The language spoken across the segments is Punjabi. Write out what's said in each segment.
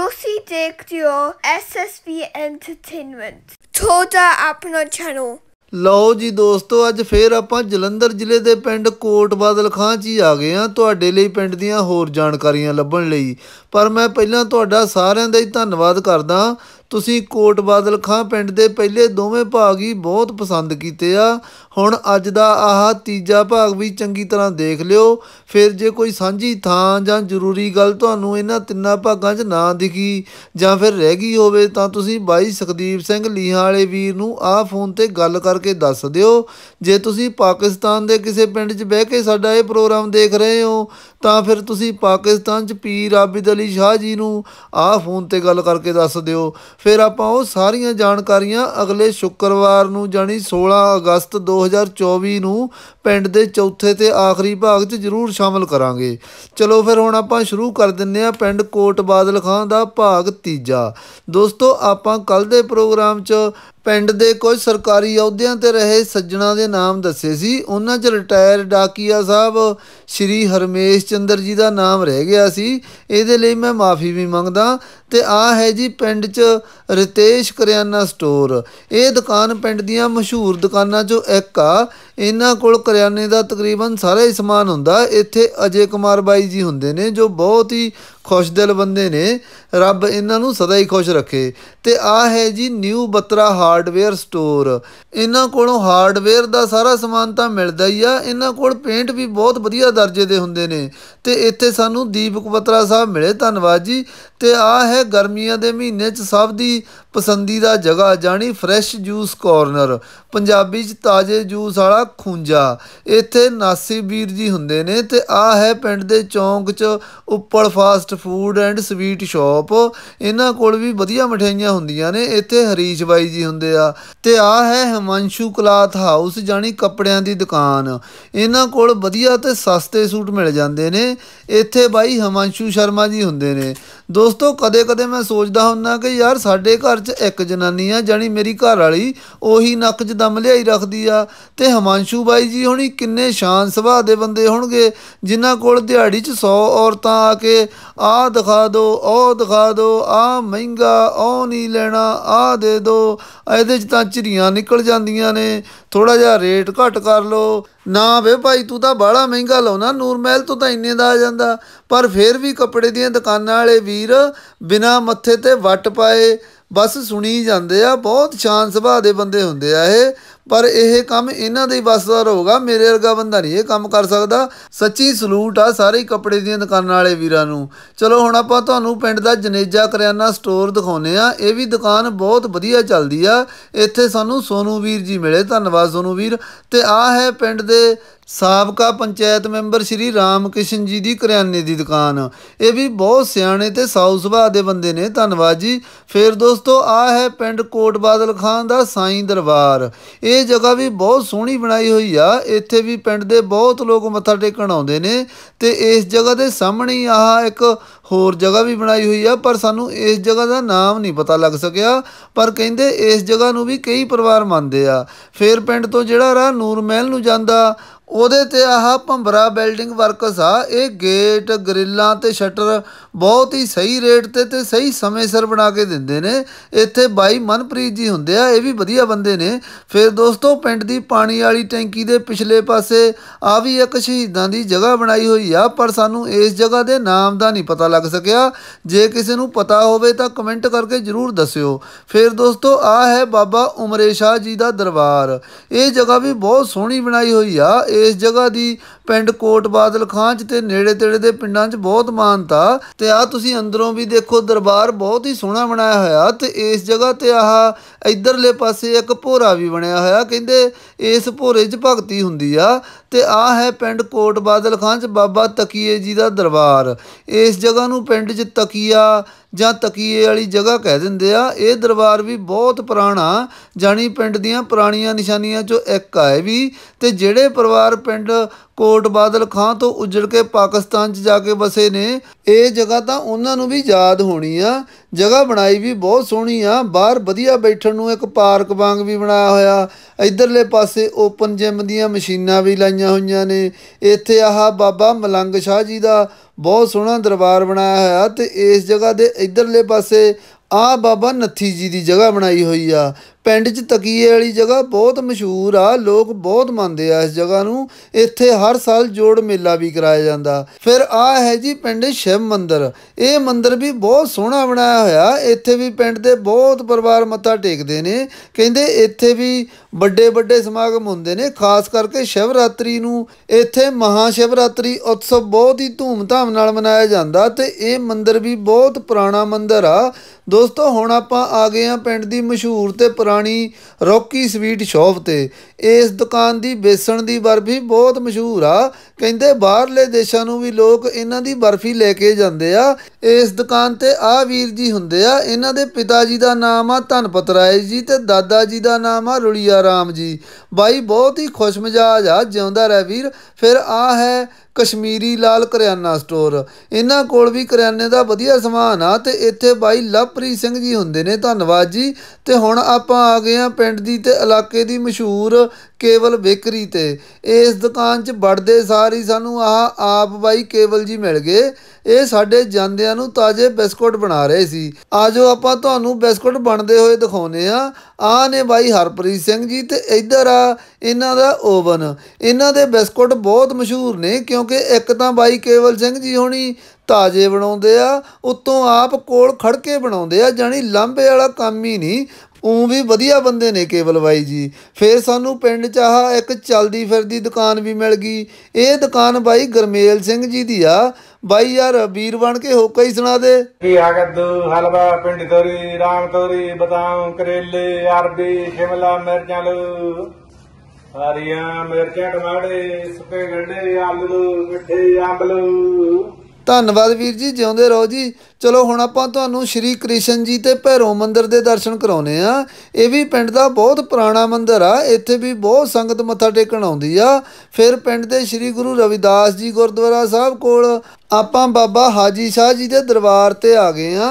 ਤੁਸੀਂ Dick Duo, SSV ਐਂਟਰਟੇਨਮੈਂਟ ਤੁਹਾਡਾ ਆਪਣਾ ਚੈਨਲ ਲਓ ਜੀ ਦੋਸਤੋ ਅੱਜ ਫੇਰ ਆਪਾਂ ਜਲੰਧਰ ਜ਼ਿਲ੍ਹੇ ਦੇ ਪਿੰਡ ਕੋਟ ਬਾਦਲ ਖਾਂ 'ਚ ਹੀ ਆ ਗਏ ਆ ਤੁਹਾਡੇ ਲਈ ਪਿੰਡ ਦੀਆਂ ਹੋਰ ਜਾਣਕਾਰੀਆਂ ਲੱਭਣ ਲਈ ਪਰ ਮੈਂ ਪਹਿਲਾਂ ਤੁਹਾਡਾ ਸਾਰਿਆਂ ਦਾ ਹੀ ਧੰਨਵਾਦ ਕਰਦਾ ਤੁਸੀਂ ਕੋਟ ਬਾਦਲ ਖਾਂ ਪਿੰਡ ਦੇ ਪਹਿਲੇ ਦੋਵੇਂ ਭਾਗ ਹੀ ਬਹੁਤ ਪਸੰਦ ਕੀਤੇ ਆ ਹੁਣ ਅੱਜ ਦਾ ਆਹ ਤੀਜਾ ਭਾਗ ਵੀ ਚੰਗੀ ਤਰ੍ਹਾਂ ਦੇਖ ਲਿਓ ਫਿਰ ਜੇ ਕੋਈ ਸਾਂਝੀ ਥਾਂ ਜਾਂ ਜ਼ਰੂਰੀ ਗੱਲ ਤੁਹਾਨੂੰ ਇਹਨਾਂ ਤਿੰਨਾਂ ਭਾਗਾਂ 'ਚ ਨਾ ਦਿਖੀ ਜਾਂ ਫਿਰ ਰਹਿ ਗਈ ਹੋਵੇ ਤਾਂ ਤੁਸੀਂ ਬਾਈ ਸੁਖਦੀਪ ਸਿੰਘ ਲੀਹਾਂ ਵਾਲੇ ਵੀਰ ਨੂੰ ਆਹ ਫੋਨ ਤੇ ਗੱਲ ਕਰਕੇ ਦੱਸ ਦਿਓ ਜੇ ਤੁਸੀਂ ਪਾਕਿਸਤਾਨ ਦੇ ਕਿਸੇ ਪਿੰਡ 'ਚ ਬਹਿ ਕੇ ਸਾਡਾ ਇਹ ਪ੍ਰੋਗਰਾਮ ਦੇਖ ਰਹੇ ਹੋ ਤਾਂ ਫਿਰ ਤੁਸੀਂ ਪਾਕਿਸਤਾਨ 'ਚ ਪੀਰ ਆਬਿਦ ਅਲੀ ਸ਼ਾਹ ਜੀ ਨੂੰ ਆਹ ਫੋਨ ਤੇ ਗੱਲ ਕਰਕੇ ਦੱਸ ਦਿਓ ਫਿਰ ਆਪਾਂ ਉਹ ਸਾਰੀਆਂ ਜਾਣਕਾਰੀਆਂ ਅਗਲੇ ਸ਼ੁੱਕਰਵਾਰ ਨੂੰ ਜਾਨੀ 16 ਅਗਸਤ 2024 ਨੂੰ ਪਿੰਡ ਦੇ ਚੌਥੇ ਤੇ ਆਖਰੀ ਭਾਗ 'ਚ ਜ਼ਰੂਰ ਸ਼ਾਮਲ ਕਰਾਂਗੇ ਚਲੋ ਫਿਰ ਹੁਣ ਆਪਾਂ ਸ਼ੁਰੂ ਕਰ ਦਿੰਨੇ ਆ ਪਿੰਡ ਕੋਟ ਬਾਦਲ ਖਾਨ ਦਾ ਭਾਗ ਤੀਜਾ ਦੋਸਤੋ ਆਪਾਂ ਕੱਲ ਦੇ ਪ੍ਰੋਗਰਾਮ 'ਚ ਪਿੰਡ ਦੇ ਕੁਝ ਸਰਕਾਰੀ ਅਹੁਦਿਆਂ ਤੇ ਰਹੇ ਸੱਜਣਾ ਦੇ ਨਾਮ ਦੱਸੇ ਸੀ ਉਹਨਾਂ 'ਚ ਰਿਟਾਇਰ ਡਾਕੀਆ ਸਾਹਿਬ ਸ਼੍ਰੀ ਹਰਮੇਸ਼ ਚੰਦਰ ਜੀ ਦਾ ਨਾਮ ਰਹਿ ਗਿਆ ਸੀ ਇਹਦੇ ਲਈ ਮੈਂ ਮਾਫੀ ਵੀ ਮੰਗਦਾ ਤੇ ਆ ਹੈ ਜੀ ਪਿੰਡ 'ਚ ਰਿਤੇਸ਼ ਕਰਿਆਨਾ ਸਟੋਰ ਇਹ ਦੁਕਾਨ ਪਿੰਡ ਦੀਆਂ ਮਸ਼ਹੂਰ ਦੁਕਾਨਾਂ 'ਚੋਂ ਇੱਕ ਆ ਇਹਨਾਂ ਕੋਲ ਕਰਿਆਨੇ ਦਾ ਤਕਰੀਬਨ ਸਾਰਾ ਹੀ ਸਮਾਨ ਹੁੰਦਾ ਇੱਥੇ ਅਜੇ ਕੁਮਾਰ ਬਾਈ ਜੀ ਹੁੰਦੇ ਨੇ ਜੋ ਬਹੁਤ ਹੀ ਦਿਲ ਬੰਦੇ ਨੇ ਰੱਬ ਇਹਨਾਂ ਨੂੰ ਸਦਾ ਹੀ ਖੁਸ਼ ਰੱਖੇ ਤੇ ਆ ਹੈ ਜੀ ਨਿਊ ਬਤਰਾ ਹਾਰਡਵੇਅਰ ਸਟੋਰ ਇਹਨਾਂ ਕੋਲੋਂ ਹਾਰਡਵੇਅਰ ਦਾ ਸਾਰਾ ਸਮਾਨ ਤਾਂ ਮਿਲਦਾ ਹੀ ਆ ਇਹਨਾਂ ਕੋਲ ਪੇਂਟ ਵੀ ਬਹੁਤ ਵਧੀਆ ਦਰਜੇ ਦੇ ਹੁੰਦੇ ਨੇ ਤੇ ਇੱਥੇ ਸਾਨੂੰ ਦੀਪਕ ਬਤਰਾ ਸਾਹਿਬ ਮਿਲੇ ਧੰਨਵਾਦ ਜੀ ਤੇ ਆ ਹੈ ਗਰਮੀਆਂ ਦੇ ਮਹੀਨੇ 'ਚ ਸਭ ਦੀ ਪਸੰਦੀਦਾ ਜਗ੍ਹਾ ਜਾਨੀ ਫਰੈਸ਼ ਜੂਸ ਕਾਰਨਰ ਪੰਜਾਬੀ 'ਚ ਤਾਜ਼ੇ ਜੂਸ ਵਾਲਾ ਖੁੰਜਾ ਇੱਥੇ ਨਾਸੀ ਵੀਰ ਜੀ ਹੁੰਦੇ ਨੇ ਤੇ ਆ ਹੈ ਪਿੰਡ ਦੇ ਚੌਂਕ 'ਚ ਉੱਪਰ fast food and sweet shop ਇਹਨਾਂ ਕੋਲ ਵੀ ਵਧੀਆ ਮਠਿਆਈਆਂ ਹੁੰਦੀਆਂ ਨੇ ਇੱਥੇ ਹਰੀਸ਼ ਬਾਈ ਜੀ ਹੁੰਦੇ ਆ ਤੇ ਆ ਹੈ ਹਮਨਸ਼ੂ ਕਲਾਥ ਹਾਊਸ ਜਾਨੀ ਕੱਪੜਿਆਂ ਦੀ ਦੁਕਾਨ ਇਹਨਾਂ ਕੋਲ ਵਧੀਆ ਤੇ ਸਸਤੇ ਸੂਟ ਮਿਲ ਜਾਂਦੇ ਨੇ ਇੱਥੇ ਬਾਈ ਹਮਨਸ਼ੂ ਸ਼ਰਮਾ ਜੀ ਹੁੰਦੇ ਨੇ ਦੋਸਤੋ ਕਦੇ-ਕਦੇ ਮੈਂ ਸੋਚਦਾ ਹੁੰਨਾ ਕਿ ਯਾਰ ਸਾਡੇ ਘਰ 'ਚ ਇੱਕ ਜਨਾਨੀ ਆ ਜਾਨੀ ਮੇਰੀ ਘਰ ਵਾਲੀ ਉਹੀ ਨੱਕ 'ਚ ਦਮ ਲਿਆਈ ਰੱਖਦੀ ਆ ਤੇ ਹਮਾਂਸ਼ੂ ਬਾਈ ਜੀ ਹੁਣੀ ਕਿੰਨੇ ਸ਼ਾਨ ਸੁਭਾਅ ਦੇ ਬੰਦੇ ਹੋਣਗੇ ਜਿਨ੍ਹਾਂ ਕੋਲ ਦਿਹਾੜੀ 'ਚ 100 ਔਰਤਾਂ ਆ ਕੇ ਆ ਦਿਖਾ ਦਿਓ ਉਹ ਦਿਖਾ ਦਿਓ ਆ ਮਹਿੰਗਾ ਉਹ ਨਹੀਂ ਲੈਣਾ ਆ ਦੇ ਦਿਓ ਇਹਦੇ 'ਚ ਤਾਂ ਚਿਰੀਆਂ ਨਿਕਲ ਜਾਂਦੀਆਂ ਨੇ ਥੋੜਾ ਜਿਹਾ ਰੇਟ ਘੱਟ ਕਰ ਲਓ ਨਾ ਵੇ ਭਾਈ ਤੂੰ ਤਾਂ ਬਾਹਲਾ ਮਹਿੰਗਾ ਲਾਉਣਾ ਨੂਰ ਮਹਿਲ ਤੋਂ ਤਾਂ ਇੰਨੇ ਦਾ ਆ ਜਾਂਦਾ ਪਰ ਫੇਰ ਵੀ ਕੱਪੜੇ ਦੀਆਂ ਦੁਕਾਨਾਂ ਵਾਲੇ ਵੀਰ ਬਿਨਾ ਮੱਥੇ ਤੇ ਵੱਟ ਪਾਏ ਬਸ ਸੁਣੀ ਜਾਂਦੇ ਆ ਬਹੁਤ ਸ਼ਾਨ ਸੁਭਾਅ ਦੇ ਬੰਦੇ ਹੁੰਦੇ ਆ ਇਹ ਪਰ ਇਹ ਕੰਮ ਇਹਨਾਂ ਦੇ ਦਾ ਹੋਗਾ ਮੇਰੇ ਵਰਗਾ ਬੰਦਾ ਨਹੀਂ ਇਹ ਕੰਮ ਕਰ ਸਕਦਾ ਸੱਚੀ ਸਲੂਟ ਆ ਸਾਰੇ ਕੱਪੜੇ ਦੀਆਂ ਦੁਕਾਨਾਂ ਵਾਲੇ ਵੀਰਾਂ ਨੂੰ ਚਲੋ ਹੁਣ ਆਪਾਂ ਤੁਹਾਨੂੰ ਪਿੰਡ ਦਾ ਜਨੇਜਾ ਕਰਿਆਨਾ ਸਟੋਰ ਦਿਖਾਉਨੇ ਆ ਇਹ ਵੀ ਦੁਕਾਨ ਬਹੁਤ ਵਧੀਆ ਚੱਲਦੀ ਆ ਇੱਥੇ ਸਾਨੂੰ ਸੋਨੂ ਵੀਰ ਜੀ ਮਿਲੇ ਧੰਨਵਾਦ ਸੋਨੂ ਵੀਰ ਤੇ ਆ ਹੈ ਪਿੰਡ ਦੇ ਸਾਬਕਾ ਪੰਚਾਇਤ ਮੈਂਬਰ ਸ਼੍ਰੀ ਰਾਮਕਿਸ਼ਨ ਜੀ ਦੀ ਕਰਿਆਨੇ ਦੀ ਦੁਕਾਨ ਇਹ ਵੀ ਬਹੁਤ ਸਿਆਣੇ ਤੇ ਸਾਊ ਸੁਭਾਅ ਦੇ ਬੰਦੇ ਨੇ ਧੰਨਵਾਦ ਜੀ ਫੇਰ ਦੋਸਤੋ ਆ ਹੈ ਪਿੰਡ ਕੋਟ ਬਾਦਲ ਖਾਨ ਦਾ ਸਾਈਂ ਦਰਬਾਰ ਇਹ ਜਗ੍ਹਾ ਵੀ ਬਹੁਤ ਸੋਹਣੀ ਬਣਾਈ ਹੋਈ ਆ ਇੱਥੇ ਵੀ ਪਿੰਡ ਦੇ ਬਹੁਤ ਲੋਕ ਮੱਥਾ ਟੇਕਣ ਆਉਂਦੇ ਨੇ ਤੇ ਇਸ ਜਗ੍ਹਾ ਦੇ ਸਾਹਮਣੇ ਹੀ ਆਹ ਇੱਕ ਹੋਰ ਜਗ੍ਹਾ ਵੀ ਬਣਾਈ ਹੋਈ ਆ ਪਰ ਸਾਨੂੰ ਇਸ ਜਗ੍ਹਾ ਦਾ ਨਾਮ ਨਹੀਂ ਪਤਾ ਲੱਗ ਸਕਿਆ ਪਰ ਕਹਿੰਦੇ ਇਸ ਜਗ੍ਹਾ ਨੂੰ ਵੀ ਕਈ ਪਰਿਵਾਰ ਮੰਨਦੇ ਆ ਫੇਰ ਪਿੰਡ ਤੋਂ ਜਿਹੜਾ ਰਾਹ ਨੂਰ ਮਹਿਲ ਨੂੰ ਜਾਂਦਾ ਉਹਦੇ ਤੇ ਆਹ ਭੰਬਰਾ ਬਿਲਡਿੰਗ ਵਰਕਸ ਆ ਇਹ ਗੇਟ ਗ੍ਰਿਲਾਂ ਤੇ ਸ਼ਟਰ ਬਹੁਤ ਹੀ ਸਹੀ ਰੇਟ ਤੇ ਤੇ ਸਹੀ ਸਮੇਂ ਸਿਰ ਬਣਾ ਕੇ ਦਿੰਦੇ ਨੇ ਇੱਥੇ ਬਾਈ ਮਨਪ੍ਰੀਤ ਜੀ ਹੁੰਦੇ ਆ ਇਹ ਵੀ ਵਧੀਆ ਬੰਦੇ ਨੇ ਫਿਰ ਦੋਸਤੋ ਪਿੰਡ ਦੀ ਪਾਣੀ ਵਾਲੀ ਟੈਂਕੀ ਦੇ ਪਿਛਲੇ ਪਾਸੇ ਆ ਵੀ ਇੱਕ ਸ਼ਹੀਦਾਂ ਦੀ ਜਗ੍ਹਾ ਬਣਾਈ ਹੋਈ ਆ ਪਰ ਸਾਨੂੰ ਇਸ ਜਗ੍ਹਾ ਦੇ ਨਾਮ ਦਾ ਨਹੀਂ ਪਤਾ ਲੱਗ ਸਕਿਆ ਜੇ ਕਿਸੇ ਨੂੰ ਪਤਾ ਹੋਵੇ ਤਾਂ ਕਮੈਂਟ ਕਰਕੇ ਜ਼ਰੂਰ ਦੱਸਿਓ ਫਿਰ ਦੋਸਤੋ ਆ ਹੈ ਬਾਬਾ ਉਮਰੇ ਸ਼ਾਹ ਜੀ ਦਾ ਦਰਬਾਰ ਇਹ ਜਗ੍ਹਾ ਵੀ ਬਹੁਤ ਸੋਹਣੀ ਬਣਾਈ ਹੋਈ ਆ ਇਸ ਜਗ੍ਹਾ ਦੀ ਪਿੰਡ ਕੋਟ ਬਾਦਲ ਖਾਂ ਚ ਤੇ ਨੇੜੇ ਤੇੜੇ ਦੇ ਪਿੰਡਾਂ ਚ ਬਹੁਤ ਮਾਨਤਾ ਤੇ ਆ ਤੁਸੀਂ ਅੰਦਰੋਂ ਵੀ ਦੇਖੋ ਦਰਬਾਰ ਬਹੁਤ ਹੀ ਸੋਹਣਾ ਬਣਾਇਆ ਹੋਇਆ ਤੇ ਇਸ ਜਗ੍ਹਾ ਤੇ ਆਹ ਇਧਰਲੇ ਪਾਸੇ ਇੱਕ ਭੋਰਾ ਵੀ ਬਣਿਆ ਹੋਇਆ ਕਹਿੰਦੇ ਇਸ ਭੋਰੇ 'ਚ ਭਗਤੀ ਹੁੰਦੀ ਆ ਤੇ ਆ ਹੈ ਪਿੰਡ ਕੋਟ ਬਾਦਲ ਖਾਂ 'ਚ ਬਾਬਾ ਤਕੀਏ ਜੀ ਦਾ ਦਰਬਾਰ ਇਸ ਜਗ੍ਹਾ ਨੂੰ ਪਿੰਡ 'ਚ ਤਕੀਆ ਜਾਂ ਤਕੀਏ ਵਾਲੀ ਜਗ੍ਹਾ ਕਹਿ ਦਿੰਦੇ ਆ ਇਹ ਦਰਬਾਰ ਵੀ ਬਹੁਤ ਪੁਰਾਣਾ ਜਾਨੀ ਪਿੰਡ ਦੀਆਂ ਪੁਰਾਣੀਆਂ ਨਿਸ਼ਾਨੀਆਂ 'ਚੋਂ ਇੱਕ ਆ ਵੀ ਤੇ ਜਿਹੜੇ ਪਰਿਵਾਰ ਪਿੰਡ ਕੋਟ ਬਾਦਲ ਖਾਂ ਤੋਂ ਉਜੜ ਕੇ ਪਾਕਿਸਤਾਨ 'ਚ ਜਾ ਕੇ ਵਸੇ ਨੇ ਇਹ ਜਗ੍ਹਾ ਤਾਂ ਉਹਨਾਂ ਨੂੰ ਵੀ ਯਾਦ ਹੋਣੀ ਆ ਜਗ੍ਹਾ ਬਣਾਈ ਵੀ ਬਹੁਤ ਸੋਹਣੀ ਆ ਬਾਹਰ ਵਧੀਆ ਬੈਠਣ ਨੂੰ ਇੱਕ ਪਾਰਕ ਵਾਂਗ ਵੀ ਬਣਾਇਆ ਹੋਇਆ ਇਧਰਲੇ ਪਾਸੇ ਓਪਨ ਜਿਮ ਦੀਆਂ ਮਸ਼ੀਨਾਂ ਵੀ ਲਾਈਆਂ ਹੋਈਆਂ ਨੇ ਇੱਥੇ ਆਹ ਬਾਬਾ ਮਲੰਗ ਸ਼ਾਹ ਜੀ ਦਾ ਬਹੁਤ ਸੋਹਣਾ ਦਰਬਾਰ ਬਣਾਇਆ ਹੋਇਆ ਤੇ ਇਸ ਜਗ੍ਹਾ ਦੇ ਇਧਰਲੇ ਪਾਸੇ ਆ ਬਾਬਾ ਨੱਥੀ ਜੀ ਦੀ ਜਗ੍ਹਾ ਬਣਾਈ ਹੋਈ ਆ ਪਿੰਡ 'ਚ ਤਕੀਏ ਵਾਲੀ ਜਗ੍ਹਾ ਬਹੁਤ ਮਸ਼ਹੂਰ ਆ ਲੋਕ ਬਹੁਤ ਮੰਨਦੇ ਆ ਇਸ ਜਗ੍ਹਾ ਨੂੰ ਇੱਥੇ ਹਰ ਸਾਲ ਜੋੜ ਮੇਲਾ ਵੀ ਕਰਾਇਆ ਜਾਂਦਾ ਫਿਰ ਆ ਹੈ ਜੀ ਪਿੰਡ ਸ਼ਿਵ ਮੰਦਿਰ ਇਹ ਮੰਦਿਰ ਵੀ ਬਹੁਤ ਸੋਹਣਾ ਬਣਾਇਆ ਹੋਇਆ ਇੱਥੇ ਵੀ ਪਿੰਡ ਦੇ ਬਹੁਤ ਪਰਿਵਾਰ ਮੱਥਾ ਟੇਕਦੇ ਨੇ ਕਹਿੰਦੇ ਇੱਥੇ ਵੀ ਵੱਡੇ ਵੱਡੇ ਸਮਾਗਮ ਹੁੰਦੇ ਨੇ ਖਾਸ ਕਰਕੇ ਰਾਤਰੀ ਨੂੰ ਇੱਥੇ ਮਹਾ ਸ਼ਿਵਰਾਤਰੀ ਉਤਸਵ ਬਹੁਤ ਹੀ ਧੂਮਧਾਮ ਨਾਲ ਮਨਾਇਆ ਜਾਂਦਾ ਤੇ ਇਹ ਮੰਦਿਰ ਵੀ ਬਹੁਤ ਪੁਰਾਣਾ ਮੰਦਿਰ ਆ ਦੋਸਤੋ ਹੁਣ ਆਪਾਂ ਆ ਗਏ ਆ ਪਿੰਡ ਦੀ ਮਸ਼ਹੂਰ ਤੇ ਪੁਰਾਣੀ ਰਾਣੀ ਰੌਕੀ ਸਵੀਟ ਸ਼ੌਪ ਤੇ ਇਸ ਦੁਕਾਨ ਦੀ ਬੇਸਣ ਦੀ ਬਰਫੀ ਬਹੁਤ ਮਸ਼ਹੂਰ ਆ ਕਹਿੰਦੇ ਬਾਹਰਲੇ ਦੇਸ਼ਾਂ ਨੂੰ ਵੀ ਲੋਕ ਇਹਨਾਂ ਦੀ ਬਰਫੀ ਲੈ ਕੇ ਜਾਂਦੇ ਆ ਇਸ ਦੁਕਾਨ ਤੇ ਆ ਵੀਰ ਜੀ ਹੁੰਦੇ ਆ ਇਹਨਾਂ ਦੇ ਪਿਤਾ ਜੀ ਦਾ ਨਾਮ ਆ ਧਨਪਤ ਰਾਏ ਜੀ ਤੇ ਦਾਦਾ ਜੀ ਦਾ ਨਾਮ ਆ ਰੁਲੀਆ ਰਾਮ ਜੀ ਬਾਈ ਬਹੁਤ ਹੀ ਖੁਸ਼ਮਜਾਜ ਆ ਜਿਉਂਦਾ ਰਹਿ ਵੀਰ ਫਿਰ ਆ ਹੈ ਕਸ਼ਮੀਰੀ ਲਾਲ ਕਰਿਆਨਾ ਸਟੋਰ ਇਹਨਾਂ ਕੋਲ ਵੀ ਕਰਿਆਨੇ ਦਾ ਵਧੀਆ ਸਮਾਨ ਆ ਤੇ ਇੱਥੇ ਬਾਈ ਲਵਪ੍ਰੀਤ ਸਿੰਘ ਜੀ ਹੁੰਦੇ ਨੇ ਧੰਨਵਾਦ ਜੀ ਤੇ ਹੁਣ ਆਪਾਂ ਆ ਗਏ ਆ ਪਿੰਡ ਦੀ ਤੇ ਇਲਾਕੇ ਦੀ ਮਸ਼ਹੂਰ ਕੇਵਲ ਬੇਕਰੀ ਤੇ ਇਸ ਦੁਕਾਨ 'ਚ ਵੜਦੇ ਸਾਰ ਹੀ ਸਾਨੂੰ ਆ ਆਪ ਬਾਈ ਕੇਵਲ ਜੀ ਮਿਲ ਗਏ ਇਹ ਸਾਡੇ ਜਾਂਦਿਆਂ ਨੂੰ ਤਾਜ਼ੇ ਬਿਸਕੁਟ ਬਣਾ ਰਹੇ ਸੀ ਆਜੋ ਆਪਾਂ ਤੁਹਾਨੂੰ ਬਿਸਕੁਟ ਬਣਦੇ ਹੋਏ ਦਿਖਾਉਨੇ ਆ ਆ ਨੇ ਬਾਈ ਹਰਪ੍ਰੀਤ ਸਿੰਘ ਜੀ ਤੇ ਇੱਧਰ ਆ ਇਹਨਾਂ ਦਾ ਓਵਨ ਇਹਨਾਂ ਦੇ ਬਿਸਕੁਟ ਬਹੁਤ ਮਸ਼ਹੂਰ ਨੇ ਕਿਉਂਕਿ ਇੱਕ ਤਾਂ ਬਾਈ ਕੇਵਲ ਸਿੰਘ ਜੀ ਹੋਣੀ ਤਾਜ਼ੇ ਬਣਾਉਂਦੇ ਆ ਉਤੋਂ ਆਪ ਕੋਲ ਖੜਕੇ ਬਣਾਉਂਦੇ ਆ ਜਾਨੀ ਲਾਂਬੇ ਵਾਲਾ ਕੰਮ ਹੀ ਨਹੀਂ ਉਹ ਵੀ ਵਧੀਆ ਬੰਦੇ ਨੇ ਕੇਵਲ ਬਾਈ ਜੀ ਫੇਰ ਸਾਨੂੰ ਪਿੰਡ ਚ ਆਹ ਇੱਕ ਚਲਦੀ ਫਿਰਦੀ ਦੁਕਾਨ ਵੀ ਮਿਲ ਗਈ ਇਹ ਦੁਕਾਨ ਬਾਈ ਗਰਮੇਲ ਸਿੰਘ ਜੀ ਦੀ ਆ ਬਾਈ ਯਾਰ ਵੀਰ ਬਣ ਕੇ ਹੋਕਾ ਹੀ ਸੁਣਾ ਦੇ ਕੀ ਆਗਦ ਹਲਵਾ ਪਿੰਡ ਤੋਰੀ ਰਾਮ ਤੋਰੀ ਬਤਾਉ ਕਰੇਲੇ ਅਰਬੀ ਸ਼ਿਮਲਾ ਮਿਰਚਾਂ ਲੂ ਹਰੀਆਂ ਮਿਰਚਾਂ ਟਮਾਟੇ ਸੁੱਕੇ ਗੰਡੇ ਆਲੂ ਮਿੱਠੇ ਆਂਬਲੂ ਧੰਨਵਾਦ ਵੀਰ ਜੀ ਜਿਉਂਦੇ ਰਹੋ ਜੀ ਚਲੋ ਹੁਣ ਆਪਾਂ ਤੁਹਾਨੂੰ ਸ਼੍ਰੀ ਕ੍ਰਿਸ਼ਨ ਜੀ ਤੇ ਭੈਰੋ ਮੰਦਿਰ ਦੇ ਦਰਸ਼ਨ ਕਰਾਉਨੇ ਆ ਇਹ ਵੀ ਪਿੰਡ ਦਾ ਬਹੁਤ ਪੁਰਾਣਾ ਮੰਦਿਰ ਆ ਇੱਥੇ ਵੀ ਬਹੁਤ ਸੰਗਤ ਮੱਥਾ ਟੇਕਣ ਆਉਂਦੀ ਆ ਫਿਰ ਪਿੰਡ ਦੇ ਸ਼੍ਰੀ ਗੁਰੂ ਰਵਿਦਾਸ ਜੀ ਗੁਰਦੁਆਰਾ ਸਾਹਿਬ ਕੋਲ ਆਪਾਂ ਬਾਬਾ ਹਾਜੀ ਸਾਹਿਬ ਜੀ ਦੇ ਦਰਬਾਰ ਤੇ ਆ ਗਏ ਆ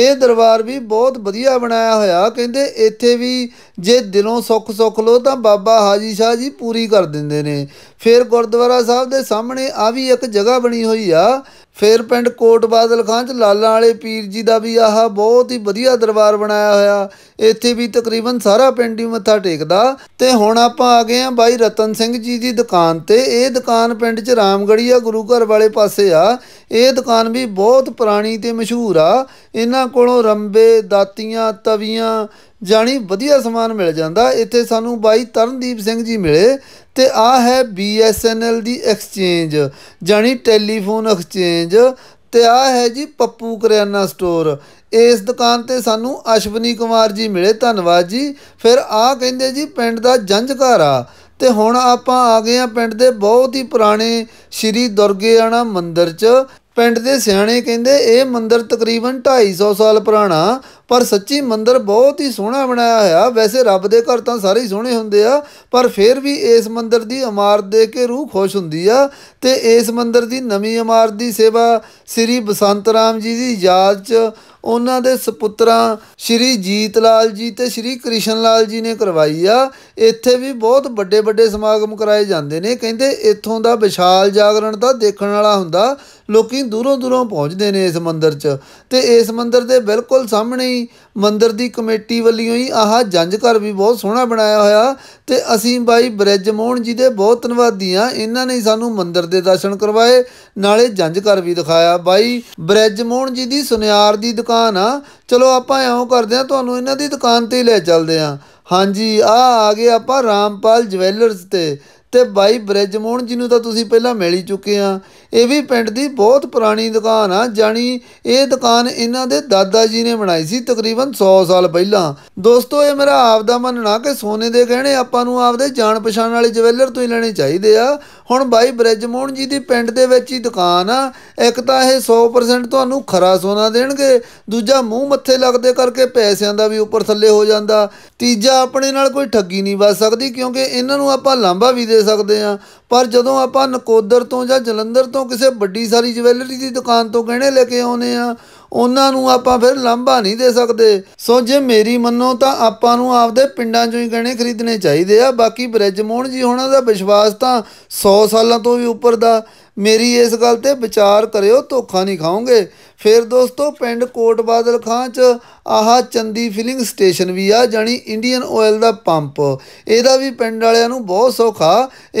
ਇਹ ਦਰਬਾਰ ਵੀ ਬਹੁਤ ਵਧੀਆ ਬਣਾਇਆ ਹੋਇਆ ਕਹਿੰਦੇ ਇੱਥੇ ਵੀ ਜੇ ਦਿਲੋਂ ਸੁੱਖ ਸੁੱਖ ਲੋ ਤਾਂ ਬਾਬਾ ਹਾਜੀ ਸ਼ਾਹ ਜੀ ਪੂਰੀ ਕਰ ਦਿੰਦੇ ਨੇ ਫਿਰ ਗੁਰਦੁਆਰਾ ਸਾਹਿਬ ਦੇ ਸਾਹਮਣੇ ਆ ਵੀ ਇੱਕ ਜਗ੍ਹਾ ਬਣੀ ਹੋਈ ਆ ਫੇਰ ਪਿੰਡ ਕੋਟ ਬਾਦਲ ਖਾਂ ਚ ਲਾਲਾਂ ਵਾਲੇ ਪੀਰ ਜੀ ਦਾ ਵੀ ਆਹ ਬਹੁਤ ਹੀ ਵਧੀਆ ਦਰਬਾਰ ਬਣਾਇਆ ਹੋਇਆ ਇੱਥੇ ਵੀ ਤਕਰੀਬਨ ਸਾਰਾ ਪਿੰਡ ਹੀ ਮੱਥਾ ਟੇਕਦਾ ਤੇ ਹੁਣ ਆਪਾਂ ਆ ਗਏ ਆ ਬਾਈ ਰਤਨ ਸਿੰਘ ਜੀ ਦੀ ਦੁਕਾਨ ਤੇ ਇਹ ਦੁਕਾਨ ਪਿੰਡ ਚ ਰਾਮਗੜੀਆ ਗੁਰੂ ਘਰ ਵਾਲੇ ਪਾਸੇ ਆ ਇਹ ਦੁਕਾਨ ਵੀ ਬਹੁਤ ਪੁਰਾਣੀ ਤੇ ਮਸ਼ਹੂਰ ਆ ਇਹਨਾਂ ਇਹਨਾਂ ਕੋਲੋਂ ਰੰਬੇ ਦਾਤੀਆਂ ਤਵੀਆਂ ਜਾਨੀ ਵਧੀਆ ਸਮਾਨ ਮਿਲ ਜਾਂਦਾ ਇੱਥੇ ਸਾਨੂੰ ਬਾਈ ਤਰਨਦੀਪ ਸਿੰਘ ਜੀ ਮਿਲੇ ਤੇ ਆ ਹੈ BSNL ਦੀ ਐਕਸਚੇਂਜ ਜਾਨੀ ਟੈਲੀਫੋਨ ਐਕਸਚੇਂਜ ਤੇ ਆ ਹੈ ਜੀ ਪੱਪੂ ਕਰਿਆਨਾ ਸਟੋਰ ਇਸ ਦੁਕਾਨ ਤੇ ਸਾਨੂੰ ਅਸ਼ਵਨੀ ਕੁਮਾਰ ਜੀ ਮਿਲੇ ਧੰਨਵਾਦ ਜੀ ਫਿਰ ਆ ਕਹਿੰਦੇ ਜੀ ਪਿੰਡ ਦਾ ਜੰਝਕਾਰਾ ਆ ਤੇ ਹੁਣ ਆਪਾਂ ਆ ਗਏ ਆ ਪਿੰਡ ਦੇ ਬਹੁਤ ਹੀ ਪੁਰਾਣੇ ਸ਼੍ਰੀ ਦੁਰਗੇਆਣਾ ਮੰਦਿਰ 'ਚ ਪਿੰਡ ਦੇ ਸਿਆਣੇ ਕਹਿੰਦੇ ਇਹ ਮੰਦਿਰ ਤਕਰੀਬਨ 250 ਸਾਲ ਪੁਰਾਣਾ ਪਰ ਸੱਚੀ ਮੰਦਰ ਬਹੁਤ ਹੀ ਸੋਹਣਾ ਬਣਾਇਆ ਹੋਇਆ ਵੈਸੇ ਰੱਬ ਦੇ ਘਰ ਤਾਂ ਸਾਰੇ ਹੀ ਸੋਹਣੇ ਹੁੰਦੇ ਆ ਪਰ ਫਿਰ ਵੀ ਇਸ ਮੰਦਰ ਦੀ ਇਮਾਰਤ ਦੇ ਕੇ ਰੂਹ ਖੁਸ਼ ਹੁੰਦੀ ਆ ਤੇ ਇਸ ਮੰਦਰ ਦੀ ਨਵੀਂ ਇਮਾਰਤ ਦੀ ਸੇਵਾ ਸ੍ਰੀ ਬਸੰਤ ਰਾਮ ਜੀ ਦੀ ਯਾਦ 'ਚ ਉਹਨਾਂ ਦੇ ਸੁਪੁੱਤਰਾਂ ਸ਼੍ਰੀ ਜੀਤ ਲਾਲ ਜੀ ਤੇ ਸ਼੍ਰੀ ਕ੍ਰਿਸ਼ਨ ਲਾਲ ਜੀ ਨੇ ਕਰਵਾਈ ਆ ਇੱਥੇ ਵੀ ਬਹੁਤ ਵੱਡੇ ਵੱਡੇ ਸਮਾਗਮ ਕਰਾਏ ਜਾਂਦੇ ਨੇ ਕਹਿੰਦੇ ਇੱਥੋਂ ਦਾ ਵਿਸ਼ਾਲ ਜਾਗਰਣ ਤਾਂ ਦੇਖਣ ਵਾਲਾ ਹੁੰਦਾ ਲੋਕੀ ਦੂਰੋਂ ਦੂਰੋਂ ਪਹੁੰਚਦੇ ਨੇ ਇਸ ਮੰਦਿਰ 'ਚ ਤੇ ਇਸ ਮੰਦਿਰ ਦੇ ਬਿਲਕੁਲ ਸਾਹਮਣੇ ਹੀ ਮੰਦਰ ਮੰਦਿਰ ਦੀ ਕਮੇਟੀ ਵੱਲੋਂ ਹੀ ਆਹ ਜੰਝ ਘਰ ਵੀ ਬਹੁਤ ਸੋਹਣਾ ਬਣਾਇਆ ਹੋਇਆ ਤੇ ਅਸੀਂ ਬਾਈ ਬ੍ਰਿਜ ਮੋਹਨ ਜੀ ਦੇ ਬਹੁਤ ਧੰਨਵਾਦੀ ਆ ਇਹਨਾਂ ਨੇ ਸਾਨੂੰ ਮੰਦਿਰ ਦੇ ਦਰਸ਼ਨ ਕਰਵਾਏ ਨਾਲੇ ਜੰਝ ਘਰ ਵੀ ਦਿਖਾਇਆ ਬਾਈ ਬ੍ਰਿਜ ਮੋਹਨ ਜੀ ਦੀ ਸੁਨਿਆਰ ਦੀ ਦੁਕਾਨ ਆ ਚਲੋ ਆਪਾਂ ਐਂ ਕਰਦੇ ਆ ਤੁਹਾਨੂੰ ਇਹਨਾਂ ਦੀ ਦੁਕਾਨ ਤੇ ਲੈ ਚੱਲਦੇ ਆ ਹਾਂਜੀ ਆ ਆ ਗਏ ਆਪਾਂ ਰਾਮਪਾਲ ਜਵੈਲਰਸ ਤੇ ਤੇ ਬਾਈ ਬ੍ਰਿਜਮੋਹਨ ਜੀ ਨੂੰ ਤਾਂ ਤੁਸੀਂ ਪਹਿਲਾਂ ਮਿਲ ਹੀ ਚੁੱਕੇ ਆ ਇਹ ਵੀ ਪਿੰਡ ਦੀ ਬਹੁਤ ਪੁਰਾਣੀ ਦੁਕਾਨ ਆ ਜਾਨੀ ਇਹ ਦੁਕਾਨ ਇਹਨਾਂ ਦੇ ਦਾਦਾ ਜੀ ਨੇ ਬਣਾਈ ਸੀ ਤਕਰੀਬਨ 100 ਸਾਲ ਪਹਿਲਾਂ ਦੋਸਤੋ ਇਹ ਮੇਰਾ ਆਪ ਦਾ ਮੰਨਣਾ ਕਿ ਸੋਨੇ ਦੇ ਗਹਿਣੇ ਆਪਾਂ ਨੂੰ ਆਪਦੇ ਜਾਣ ਪਛਾਣ ਵਾਲੇ ਜਵੈਲਰ ਤੋਂ ਹੀ ਲੈਣੇ ਚਾਹੀਦੇ ਆ ਹੁਣ ਬਾਈ ਬ੍ਰਿਜਮੋਹਨ ਜੀ ਦੀ ਪਿੰਡ ਦੇ ਵਿੱਚ ਹੀ ਦੁਕਾਨ ਆ ਇੱਕ ਤਾਂ ਇਹ 100% ਤੁਹਾਨੂੰ ਖਰਾ ਸੋਨਾ ਦੇਣਗੇ ਦੂਜਾ ਮੂੰਹ ਮੱਥੇ ਲੱਗਦੇ ਕਰਕੇ ਪੈਸਿਆਂ ਦਾ ਵੀ ਉੱਪਰ ਥੱਲੇ ਹੋ ਜਾਂਦਾ ਤੀਜਾ ਆਪਣੇ ਨਾਲ ਕੋਈ ਠੱਗੀ ਨਹੀਂ ਵੱਜ ਸਕਦੀ ਕਿਉਂਕਿ ਇਹਨਾਂ ਨੂੰ ਆਪਾਂ ਲਾਂਭਾ ਵੀ ਦੇ ਦੇ ਸਕਦੇ ਆ ਪਰ ਜਦੋਂ ਆਪਾਂ ਨਕੋਦਰ ਤੋਂ ਜਾਂ ਜਲੰਧਰ ਤੋਂ ਕਿਸੇ ਵੱਡੀ ਸਾਰੀ ਜਵੈਲਰੀ ਦੀ ਦੁਕਾਨ ਤੋਂ ਗਹਿਣੇ ਲੈ ਕੇ ਆਉਨੇ ਆ ਉਹਨਾਂ ਨੂੰ ਆਪਾਂ ਫਿਰ ਲਾਂਭਾ ਨਹੀਂ ਦੇ ਸਕਦੇ ਸੋ ਜੇ ਮੇਰੀ ਮੰਨੋ ਤਾਂ ਆਪਾਂ ਨੂੰ ਆਪਦੇ ਪਿੰਡਾਂ 'ਚੋਂ ਹੀ ਗਹਿਣੇ ਖਰੀਦਣੇ ਚਾਹੀਦੇ ਆ ਬਾਕੀ ਬ੍ਰਿਜ ਜੀ ਹੋਣਾ ਦਾ ਵਿਸ਼ਵਾਸ ਤਾਂ 100 ਸਾਲਾਂ ਤੋਂ ਵੀ ਉੱਪਰ ਦਾ ਮੇਰੀ ਇਸ ਗੱਲ ਤੇ ਵਿਚਾਰ ਕਰਿਓ ਧੋਖਾ ਨਹੀਂ ਖਾਓਗੇ ਫਿਰ ਦੋਸਤੋ ਪਿੰਡ ਕੋਟ ਬਾਦਲ ਖਾਂ ਚ ਆਹ ਚੰਦੀ ਫਿਲਿੰਗ ਸਟੇਸ਼ਨ ਵੀ ਆ ਜਾਨੀ ਇੰਡੀਅਨ ਆਇਲ ਦਾ ਪੰਪ ਇਹਦਾ ਵੀ ਪਿੰਡ ਵਾਲਿਆਂ ਨੂੰ ਬਹੁਤ ਸੌਖਾ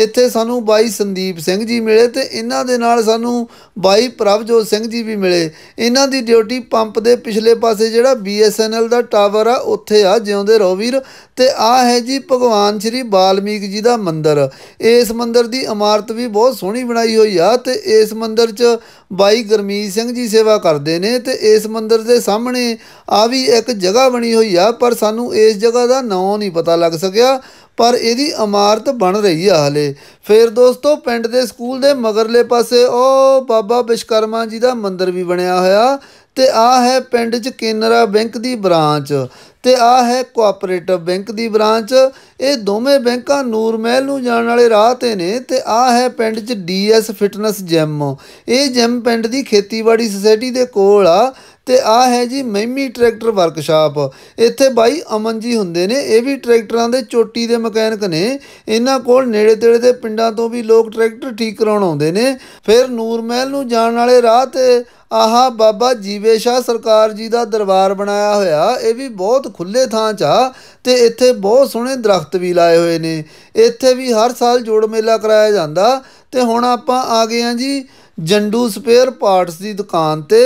ਇੱਥੇ ਸਾਨੂੰ ਬਾਈ ਸੰਦੀਪ ਸਿੰਘ ਜੀ ਮਿਲੇ ਤੇ ਇਹਨਾਂ ਦੇ ਨਾਲ ਸਾਨੂੰ ਬਾਈ ਪ੍ਰਭਜੋਤ ਸਿੰਘ ਜੀ ਵੀ ਮਿਲੇ ਇਹਨਾਂ ਦੀ ਡਿਊਟੀ ਪੰਪ ਦੇ ਪਿਛਲੇ ਪਾਸੇ ਜਿਹੜਾ ਬੀਐਸਐਨਐਲ ਦਾ ਟਾਵਰ ਆ ਉੱਥੇ ਆ ਜਿਉਂਦੇ ਰਹੋ ਵੀਰ ਤੇ ਆ ਹੈ ਜੀ ਭਗਵਾਨ ਸ਼੍ਰੀ ਬਾਲਮੀਕ ਜੀ ਦਾ ਮੰਦਿਰ ਇਸ ਮੰਦਿਰ ਦੀ ਇਮਾਰਤ ਵੀ ਬਹੁਤ ਸੋਹਣੀ ਬਣਾਈ ਹੋਈ ਆ ਆ ਤੇ ਇਸ ਮੰਦਿਰ 'ਚ ਬਾਈ ਗਰਮੀਤ ਸਿੰਘ ਜੀ ਸੇਵਾ ਕਰਦੇ ਨੇ ਤੇ ਇਸ ਮੰਦਿਰ ਦੇ ਸਾਹਮਣੇ ਆ ਵੀ ਇੱਕ ਜਗ੍ਹਾ ਬਣੀ ਹੋਈ ਆ ਪਰ ਸਾਨੂੰ ਇਸ ਜਗ੍ਹਾ ਦਾ ਨਾਂ ਨਹੀਂ ਪਤਾ ਲੱਗ ਸਕਿਆ ਪਰ ਇਹਦੀ ਇਮਾਰਤ ਬਣ ਰਹੀ ਆ ਹਲੇ ਫਿਰ ਦੋਸਤੋ ਪਿੰਡ ਦੇ ਸਕੂਲ ਦੇ ਮਗਰਲੇ ਪਾਸੇ ਉਹ ਬਾਬਾ ਵਿਸ਼ਕਰਮਾ ਜੀ ਦਾ ਮੰਦਿਰ ਵੀ ਬਣਿਆ ਹੋਇਆ ਤੇ ਆ ਹੈ ਪਿੰਡ 'ਚ ਕੇਨਰਾ ਬੈਂਕ ਦੀ ਬ੍ਰਾਂਚ ਤੇ ਆ ਹੈ ਕੋਆਪਰੇਟਿਵ ਬੈਂਕ ਦੀ ਬ੍ਰਾਂਚ ਇਹ ਦੋਵੇਂ ਬੈਂਕਾਂ ਨੂਰ ਮਹਿਲ ਨੂੰ ਜਾਣ ਵਾਲੇ ਰਾਹ ਤੇ ਨੇ ਤੇ ਆ ਹੈ ਪਿੰਡ 'ਚ ਡੀਐਸ ਫਿਟਨੈਸ ਜਿਮ ਇਹ ਜਿਮ ਪਿੰਡ ਦੀ ਖੇਤੀਬਾੜੀ ਸੁਸਾਇਟੀ ਦੇ ਕੋਲ ਆ ਤੇ ਆ ਹੈ ਜੀ ਮੈਮੀ ਟਰੈਕਟਰ ਵਰਕਸ਼ਾਪ ਇੱਥੇ ਬਾਈ ਅਮਨ ਜੀ ਹੁੰਦੇ ਨੇ ਇਹ ਵੀ ਟਰੈਕਟਰਾਂ ਦੇ ਚੋਟੀ ਦੇ ਮਕੈਨਿਕ ਨੇ ਇਹਨਾਂ ਕੋਲ ਨੇੜੇ ਤੇੜੇ ਦੇ ਪਿੰਡਾਂ ਤੋਂ ਵੀ ਲੋਕ ਟਰੈਕਟਰ ਠੀਕ ਕਰਾਉਣ ਆਉਂਦੇ ਨੇ ਫਿਰ ਨੂਰ ਮਹਿਲ ਨੂੰ ਜਾਣ ਵਾਲੇ ਰਾਹ ਤੇ ਆਹਾ ਬਾਬਾ ਜੀਵੇ ਸ਼ਾਹ ਸਰਕਾਰ ਜੀ ਦਾ ਦਰਬਾਰ ਬਣਾਇਆ ਹੋਇਆ ਇਹ ਵੀ ਬਹੁਤ ਖੁੱਲੇ ਥਾਂ 'ਚ ਆ ਤੇ ਇੱਥੇ ਬਹੁਤ ਸੋਹਣੇ ਦਰਖਤ ਵੀ ਲਾਏ ਹੋਏ ਨੇ ਇੱਥੇ ਵੀ ਹਰ ਸਾਲ ਜੋੜ ਮੇਲਾ ਕਰਾਇਆ ਜਾਂਦਾ ਤੇ ਹੁਣ ਆਪਾਂ ਆ ਗਏ ਆ ਜੀ ਜੰਡੂ ਸਪੇਅਰ ਪਾਰਟਸ ਦੀ ਦੁਕਾਨ ਤੇ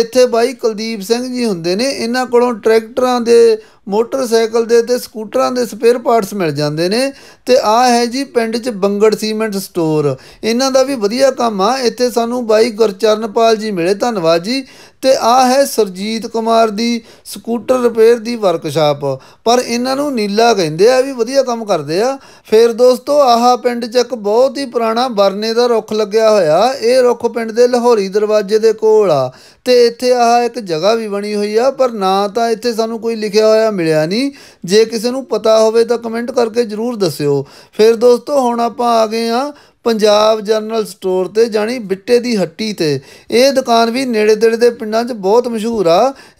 ਇੱਥੇ ਬਾਈ ਕੁਲਦੀਪ ਸਿੰਘ ਜੀ ਹੁੰਦੇ ਨੇ ਇਹਨਾਂ ਕੋਲੋਂ ਟਰੈਕਟਰਾਂ ਦੇ ਮੋਟਰਸਾਈਕਲ ਦੇ ਤੇ ਸਕੂਟਰਾਂ ਦੇ ਸਪੇਅਰ ਪਾਰਟਸ ਮਿਲ ਜਾਂਦੇ ਨੇ ਤੇ ਆ ਹੈ ਜੀ ਪਿੰਡ 'ਚ ਬੰਗੜ ਸੀਮੈਂਟ ਸਟੋਰ ਇਹਨਾਂ ਦਾ ਵੀ ਵਧੀਆ ਕੰਮ ਆ ਇੱਥੇ ਸਾਨੂੰ ਬਾਈ ਗੁਰਚਰਨਪਾਲ ਜੀ ਮਿਲੇ ਧੰਨਵਾਦ ਜੀ ਤੇ ਆ ਹੈ ਸਰਜੀਤ ਕੁਮਾਰ ਦੀ ਸਕੂਟਰ ਰਿਪੇਅਰ ਦੀ ਵਰਕਸ਼ਾਪ ਪਰ ਇਹਨਾਂ ਨੂੰ ਨੀਲਾ ਕਹਿੰਦੇ ਆ ਵੀ ਵਧੀਆ ਕੰਮ ਕਰਦੇ ਆ ਫਿਰ ਦੋਸਤੋ ਆਹਾ ਪਿੰਡ 'ਚ ਇੱਕ ਬਹੁਤ ਹੀ ਪੁਰਾਣਾ ਬਰਨੇ ਦਾ ਰੁੱਖ ਲੱਗਿਆ ਹੋਇਆ ਇਹ ਰੁੱਖ ਪਿੰਡ ਦੇ ਲਾਹੌਰੀ ਦਰਵਾਜ਼ੇ ਦੇ ਕੋਲ ਆ ਤੇ ਇੱਥੇ ਆਹ ਇੱਕ ਜਗ੍ਹਾ ਵੀ ਬਣੀ ਹੋਈ ਆ ਪਰ ਨਾ ਤਾਂ ਇੱਥੇ ਸਾਨੂੰ ਕੋਈ ਲਿਖਿਆ ਹੋਇਆ ਮਿਲਿਆ ਨਹੀਂ ਜੇ ਕਿਸੇ ਨੂੰ ਪਤਾ ਹੋਵੇ ਤਾਂ ਕਮੈਂਟ ਕਰਕੇ ਜਰੂਰ ਦੱਸਿਓ ਫਿਰ ਦੋਸਤੋ ਹੁਣ ਆਪਾਂ ਆ ਗਏ ਆ ਪੰਜਾਬ ਜਨਰਲ ਸਟੋਰ ਤੇ ਜਾਨੀ ਬਿੱਟੇ ਦੀ ਹੱਟੀ ਤੇ ਇਹ ਦੁਕਾਨ ਵੀ ਨੇੜੇ ਤੇੜੇ ਦੇ ਪਿੰਡਾਂ 'ਚ ਬਹੁਤ ਮਸ਼ਹੂਰ ਆ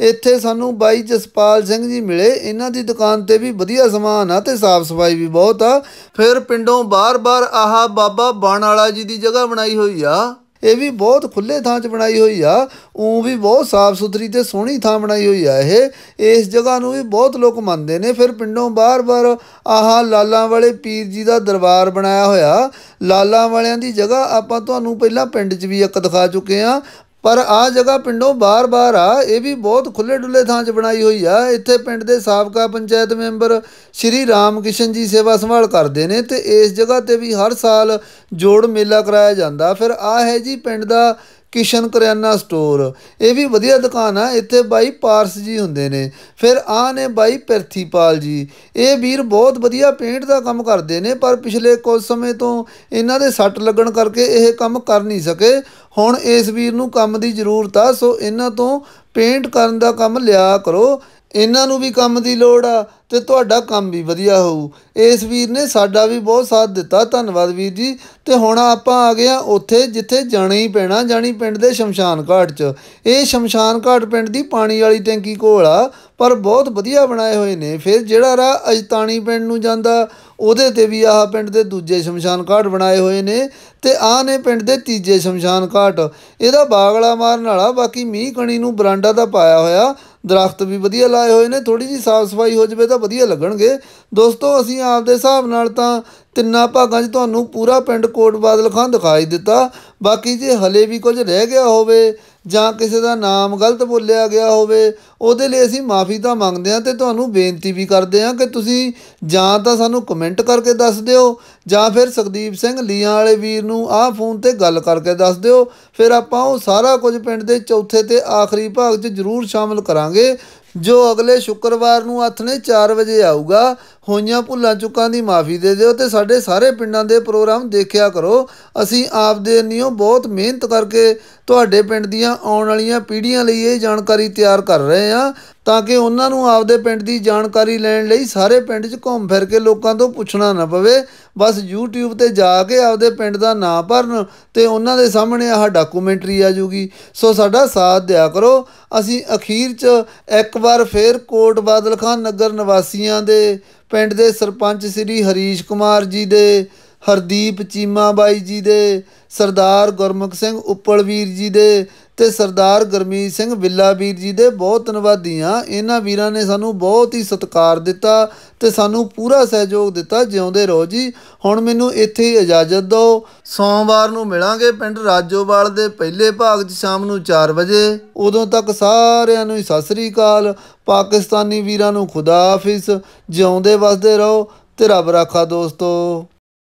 ਇੱਥੇ ਸਾਨੂੰ ਬਾਈ ਜਸਪਾਲ ਸਿੰਘ ਜੀ ਮਿਲੇ ਇਹਨਾਂ ਦੀ ਦੁਕਾਨ ਤੇ ਵੀ ਵਧੀਆ ਸਮਾਨ ਆ ਤੇ ਸਾਫ਼ ਸਫਾਈ ਵੀ ਬਹੁਤ ਆ ਫਿਰ ਪਿੰਡੋਂ ਬਾਰ-ਬਾਰ ਆਹਾ ਬਾਬਾ ਬਣ ਵਾਲਾ ਜੀ ਦੀ ਜਗ੍ਹਾ ਬਣਾਈ ਹੋਈ ਆ ਇਹ ਵੀ ਬਹੁਤ ਖੁੱਲੇ ਥਾਂ 'ਚ ਬਣਾਈ ਹੋਈ ਆ ਉਹ ਵੀ ਬਹੁਤ ਸਾਫ਼ ਸੁਥਰੀ ਤੇ ਸੋਹਣੀ ਥਾਂ ਬਣਾਈ ਹੋਈ ਆ ਇਹ ਇਸ ਜਗ੍ਹਾ ਨੂੰ ਵੀ ਬਹੁਤ ਲੋਕ ਮੰਨਦੇ ਨੇ ਫਿਰ ਪਿੰਡੋਂ ਬਾਹਰ-ਬਾਹਰ ਆਹਾ ਲਾਲਾਂ ਵਾਲੇ ਪੀਰ ਜੀ ਦਾ ਦਰਬਾਰ ਬਣਾਇਆ ਹੋਇਆ ਲਾਲਾਂ ਵਾਲਿਆਂ ਦੀ ਜਗ੍ਹਾ ਆਪਾਂ ਤੁਹਾਨੂੰ ਪਹਿਲਾਂ ਪਿੰਡ 'ਚ ਵੀ ਇੱਕ ਦਿਖਾ ਚੁੱਕੇ ਆ ਪਰ ਆ ਜਗ੍ਹਾ ਪਿੰਡੋਂ ਬਾਰ-ਬਾਰ ਆ ਇਹ ਵੀ ਬਹੁਤ ਖੁੱਲੇ ਡੁੱਲੇ ਥਾਂ 'ਚ ਬਣਾਈ ਹੋਈ ਆ ਇੱਥੇ ਪਿੰਡ ਦੇ ਸਾਬਕਾ ਪੰਚਾਇਤ ਮੈਂਬਰ ਸ਼੍ਰੀ ਰਾਮਕਿਸ਼ਨ ਜੀ ਸੇਵਾ ਸੰਭਾਲ ਕਰਦੇ ਨੇ ਤੇ ਇਸ ਜਗ੍ਹਾ ਤੇ ਵੀ ਹਰ ਸਾਲ ਜੋੜ ਮੇਲਾ ਕਰਾਇਆ ਜਾਂਦਾ ਫਿਰ ਆ ਹੈ ਜੀ ਪਿੰਡ ਦਾ ਕਿਸ਼ਨ ਕਰਿਆਨਾ ਸਟੋਰ ਇਹ ਵੀ ਵਧੀਆ ਦੁਕਾਨ ਆ ਇੱਥੇ ਬਾਈ ਪਾਰਸ ਜੀ ਹੁੰਦੇ ਨੇ ਫਿਰ ਆ ਨੇ ਬਾਈ ਪਰਥੀਪਾਲ ਜੀ ਇਹ ਵੀਰ ਬਹੁਤ ਵਧੀਆ ਪੇਂਟ ਦਾ ਕੰਮ ਕਰਦੇ ਨੇ ਪਰ ਪਿਛਲੇ ਕੁਝ ਸਮੇਂ ਤੋਂ ਇਹਨਾਂ ਦੇ ਸੱਟ ਲੱਗਣ ਕਰਕੇ ਇਹ ਕੰਮ ਕਰ ਨਹੀਂ ਸਕੇ ਹੁਣ ਇਸ ਵੀਰ ਨੂੰ ਕੰਮ ਦੀ ਜ਼ਰੂਰਤ ਆ ਸੋ ਇਹਨਾਂ ਤੋਂ ਪੇਂਟ ਕਰਨ ਦਾ ਕੰਮ ਲਿਆ ਕਰੋ ਇਹਨਾਂ ਨੂੰ ਵੀ ਕੰਮ ਦੀ ਲੋੜ ਆ ਤੇ ਤੁਹਾਡਾ ਕੰਮ ਵੀ ਵਧੀਆ ਹੋਊ ਇਸ ਵੀਰ ਨੇ ਸਾਡਾ ਵੀ ਬਹੁਤ ਸਾਥ ਦਿੱਤਾ ਧੰਨਵਾਦ ਵੀਰ ਜੀ ਤੇ ਹੁਣ ਆਪਾਂ ਆ ਗਏ ਆ ਉੱਥੇ ਜਿੱਥੇ ਜਾਣਾ ਹੀ ਪੈਣਾ ਜਾਣੀ ਪਿੰਡ ਦੇ ਸ਼ਮਸ਼ਾਨ ਘਾਟ 'ਚ ਇਹ ਸ਼ਮਸ਼ਾਨ ਘਾਟ ਪਿੰਡ ਦੀ ਪਾਣੀ ਵਾਲੀ ਟੈਂਕੀ ਕੋਲ ਆ ਪਰ ਬਹੁਤ ਵਧੀਆ ਬਣਾਏ ਹੋਏ ਨੇ ਫਿਰ ਜਿਹੜਾ ਰਾਹ ਅਜਤਾਣੀ ਪਿੰਡ ਨੂੰ ਜਾਂਦਾ ਉਹਦੇ ਤੇ ਵੀ ਆਹ ਪਿੰਡ ਦੇ ਦੂਜੇ ਸ਼ਮਸ਼ਾਨ ਘਾਟ ਬਣਾਏ ਹੋਏ ਨੇ ਤੇ ਆਹ ਨੇ ਪਿੰਡ ਦੇ ਤੀਜੇ ਸ਼ਮਸ਼ਾਨ ਘਾਟ ਇਹਦਾ ਬਾਗਲਾ ਮਾਰਨ ਵਾਲਾ ਬਾਕੀ ਮੀਂਹ ਕਣੀ ਨੂੰ ਬਰਾਂਡਾ ਦਾ ਪਾਇਆ ਹੋਇਆ ਦਰਖਤ ਵੀ ਵਧੀਆ ਲਾਏ ਹੋਏ ਨੇ ਥੋੜੀ ਜੀ ਸਾਫ਼ ਸਫਾਈ ਹੋ ਜਵੇ ਤਾਂ ਵਧੀਆ ਲੱਗਣਗੇ ਦੋਸਤੋ ਅਸੀਂ ਆਪਦੇ ਹਿਸਾਬ ਨਾਲ ਤਾਂ ਤਿੰਨਾਂ ਭਾਗਾਂ 'ਚ ਤੁਹਾਨੂੰ ਪੂਰਾ ਪਿੰਡ ਕੋਟ ਬਾਦਲ ਖਾਂ ਦਿਖਾਈ ਦਿੱਤਾ ਬਾਕੀ ਜੇ ਹਲੇ ਵੀ ਕੁਝ ਰਹਿ ਗਿਆ ਹੋਵੇ ਜਾਂ ਕਿਸੇ ਦਾ ਨਾਮ ਗਲਤ ਬੋਲਿਆ ਗਿਆ ਹੋਵੇ ਉਹਦੇ ਲਈ ਅਸੀਂ ਮਾਫੀ ਤਾਂ ਮੰਗਦੇ ਹਾਂ ਤੇ ਤੁਹਾਨੂੰ ਬੇਨਤੀ ਵੀ ਕਰਦੇ ਹਾਂ ਕਿ ਤੁਸੀਂ ਜਾਂ ਤਾਂ ਸਾਨੂੰ ਕਮੈਂਟ ਕਰਕੇ ਦੱਸ ਦਿਓ ਜਾਂ ਫਿਰ ਸੁਖਦੀਪ ਸਿੰਘ ਲੀਆਂ ਵਾਲੇ ਵੀਰ ਨੂੰ ਆਹ ਫੋਨ ਤੇ ਗੱਲ ਕਰਕੇ ਦੱਸ ਦਿਓ ਫਿਰ ਆਪਾਂ ਉਹ ਸਾਰਾ ਕੁਝ ਪਿੰਡ ਦੇ ਚੌਥੇ ਤੇ ਆਖਰੀ ਭਾਗ 'ਚ ਜ਼ਰੂਰ ਸ਼ਾਮਲ ਕਰਾਂਗੇ ਜੋ ਅਗਲੇ ਸ਼ੁੱਕਰਵਾਰ ਨੂੰ ਅਥਨੇ 4 ਵਜੇ ਆਊਗਾ ਹੋਈਆਂ ਭੁੱਲਾਂ ਚੁੱਕਾਂ ਦੀ ਮਾਫੀ ਦੇ ਦਿਓ ਤੇ ਸਾਡੇ ਸਾਰੇ ਪਿੰਡਾਂ ਦੇ ਪ੍ਰੋਗਰਾਮ ਦੇਖਿਆ ਕਰੋ ਅਸੀਂ ਆਪਦੇ ਨਿਓ ਬਹੁਤ ਮਿਹਨਤ ਕਰਕੇ ਤੁਹਾਡੇ ਪਿੰਡ ਦੀਆਂ ਆਉਣ ਵਾਲੀਆਂ ਪੀੜ੍ਹੀਆਂ ਲਈ ਇਹ ਜਾਣਕਾਰੀ ਤਿਆਰ ਕਰ ਰਹੇ ਹਾਂ ਤਾਂ ਕਿ ਉਹਨਾਂ ਨੂੰ ਆਪਦੇ ਪਿੰਡ ਦੀ ਜਾਣਕਾਰੀ ਲੈਣ ਲਈ ਸਾਰੇ ਪਿੰਡ 'ਚ ਘੁੰਮ ਫਿਰ ਕੇ ਲੋਕਾਂ ਤੋਂ ਪੁੱਛਣਾ ਨਾ ਪਵੇ ਬਸ YouTube ਤੇ ਜਾ ਕੇ ਆਪਦੇ ਪਿੰਡ ਦਾ ਨਾਮ ਭਰਨ ਤੇ ਉਹਨਾਂ ਦੇ ਸਾਹਮਣੇ ਆਹ ਡਾਕੂਮੈਂਟਰੀ ਆ ਜੂਗੀ ਸੋ ਸਾਡਾ ਸਾਥ ਦਿਆ ਕਰੋ ਅਸੀਂ ਅਖੀਰ 'ਚ ਇੱਕ ਵਾਰ ਫੇਰ ਕੋਟ ਬਾਦਲ ਖਾਨ ਨਗਰ ਨਿਵਾਸੀਆਂ ਦੇ ਪਿੰਡ ਦੇ ਸਰਪੰਚ ਸ੍ਰੀ ਹਰੀਸ਼ ਕੁਮਾਰ ਜੀ ਦੇ ਹਰਦੀਪ ਚੀਮਾ ਬਾਈ ਜੀ ਦੇ ਸਰਦਾਰ ਗੁਰਮੁਖ ਸਿੰਘ ਉੱਪਲਵੀਰ ਵੀਰ ਜੀ ਦੇ ਤੇ ਸਰਦਾਰ ਗਰਮੀਤ ਸਿੰਘ ਵਿੱਲਾ ਵੀਰ ਜੀ ਦੇ ਬਹੁਤ ਧੰਨਵਾਦੀ ਆ ਇਹਨਾਂ ਵੀਰਾਂ ਨੇ ਸਾਨੂੰ ਬਹੁਤ ਹੀ ਸਤਿਕਾਰ ਦਿੱਤਾ ਤੇ ਸਾਨੂੰ ਪੂਰਾ ਸਹਿਯੋਗ ਦਿੱਤਾ ਜਿਉਂਦੇ ਰਹੋ ਜੀ ਹੁਣ ਮੈਨੂੰ ਇੱਥੇ ਹੀ ਇਜਾਜ਼ਤ ਦਿਓ ਸੋਮਵਾਰ ਨੂੰ ਮਿਲਾਂਗੇ ਪਿੰਡ ਰਾਜੋਵਾਲ ਦੇ ਪਹਿਲੇ ਭਾਗ 'ਚ ਸ਼ਾਮ ਨੂੰ 4 ਵਜੇ ਉਦੋਂ ਤੱਕ ਸਾਰਿਆਂ ਨੂੰ ਸਤਿ ਸ੍ਰੀ ਅਕਾਲ ਪਾਕਿਸਤਾਨੀ ਵੀਰਾਂ ਨੂੰ ਖੁਦਾ ਹਾਫਿਜ਼ ਜਿਉਂਦੇ ਵਸਦੇ ਰਹੋ ਤੇ ਰੱਬ ਰਾਖਾ ਦੋਸਤੋ